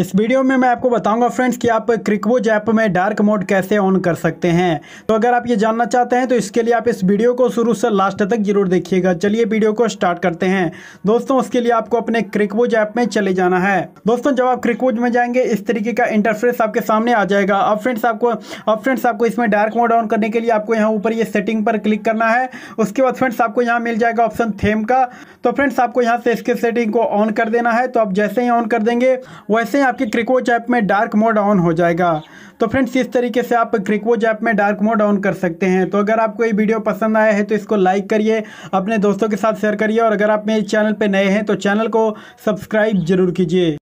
इस वीडियो में मैं आपको बताऊंगा फ्रेंड्स कि आप क्रिकबोज ऐप में डार्क मोड कैसे ऑन कर सकते हैं तो अगर आप ये जानना चाहते हैं तो इसके लिए आप इस वीडियो को शुरू से लास्ट तक जरूर देखिएगा चलिए वीडियो को स्टार्ट करते हैं दोस्तों उसके लिए आपको अपने क्रिकबोज ऐप में चले जाना है दोस्तों जब आप क्रिकबोज में जाएंगे इस तरीके का इंटरफेस आपके सामने आ जाएगा अब फ्रेंड्स आपको अब फ्रेंड्स आपको इसमें डार्क मोड ऑन करने के लिए आपको यहाँ ऊपर ये सेटिंग पर क्लिक करना है उसके बाद फ्रेंड्स आपको यहाँ मिल जाएगा ऑप्शन थेम का तो फ्रेंड्स आपको यहाँ से इसके सेटिंग को ऑन कर देना है तो आप जैसे ही ऑन कर देंगे वैसे ही आपके क्रिकोच ऐप में डार्क मोड ऑन हो जाएगा तो फ्रेंड्स इस तरीके से आप क्रिकोच ऐप में डार्क मोड ऑन कर सकते हैं तो अगर आपको ये वीडियो पसंद आया है तो इसको लाइक करिए अपने दोस्तों के साथ शेयर करिए और अगर आप मेरे चैनल पर नए हैं तो चैनल को सब्सक्राइब जरूर कीजिए